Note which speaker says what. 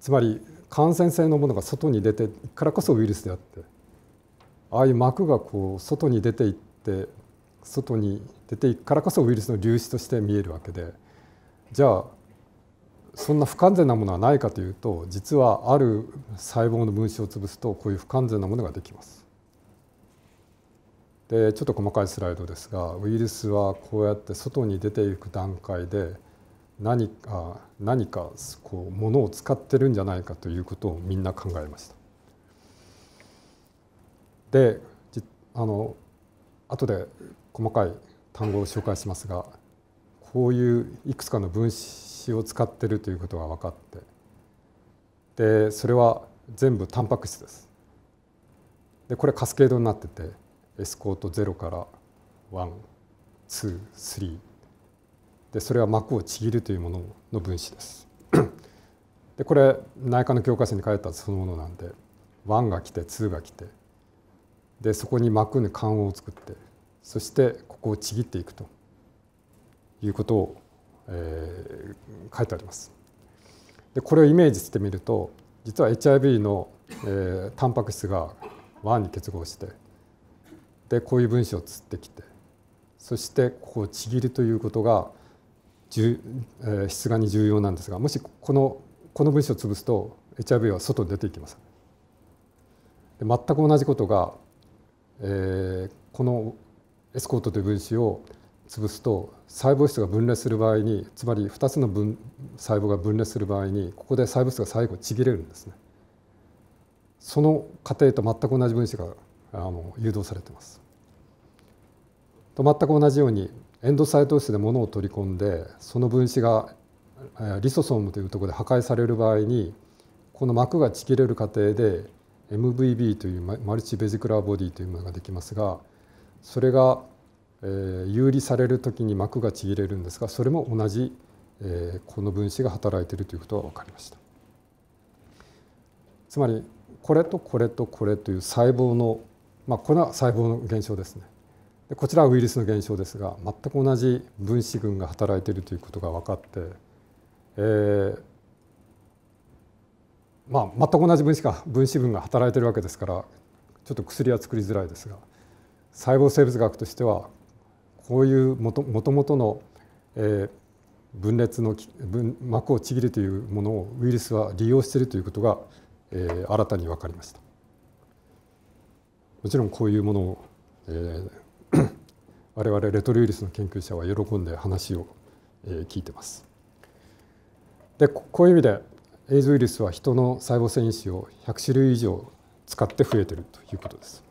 Speaker 1: つまり感染性のものが外に出てからこそウイルスであってああいう膜がこう外に出ていって外に出ていくからこそウイルスの粒子として見えるわけでじゃあそんな不完全なものはないかというと実はある細胞の分子を潰すとこういう不完全なものができます。でちょっと細かいスライドですがウイルスはこうやって外に出ていく段階で何か何かこうものを使ってるんじゃないかということをみんな考えました。であの後で細かい単語を紹介しますがこういういくつかの分子を使ってるということが分かってでそれは全部タンパク質です。でこれカスケードになっててエスコート0から123でそれは膜をちぎるというものの分子です。でこれ内科の教科書に書いたそのものなんで1が来て2が来てでそこに膜に管を作ってそしてここをちぎっていくということを、えー、書いてあります。でこれをイメージしてみると実は HIV の、えー、タンパク質が1に結合してでこういう分子を釣ってきてそしてここをちぎるということが質がに重要なんですがもしこのこの分子を潰すと HIV は外に出ていきます。全く同じことが、えー、このエスコートという分子を潰すと細胞質が分裂する場合につまり2つの分細胞が分裂する場合にここで細胞質が最後ちぎれるんですね。その過程と全く同じ分子があの誘導されてます。と全く同じようにエンドサイトスで物を取り込んでその分子がリソソームというところで破壊される場合にこの膜がちぎれる過程で MVB というマルチベジクラーボディというものができますがそれが有利される時に膜がちぎれるんですがそれも同じこの分子が働いているということは分かりました。つまりこれとこれとこれという細胞の、まあ、これは細胞の現象ですねこちらはウイルスの現象ですが全く同じ分子群が働いているということが分かって、えーまあ、全く同じ分子か分子群が働いているわけですからちょっと薬は作りづらいですが細胞生物学としてはこういうもともとの、えー、分裂の膜をちぎるというものをウイルスは利用しているということが、えー、新たに分かりました。もちろんこういうものを、えー我々レトロウイルスの研究者は喜んで話を聞いてます。でこういう意味でエイズウイルスは人の細胞繊維子を100種類以上使って増えてるということです。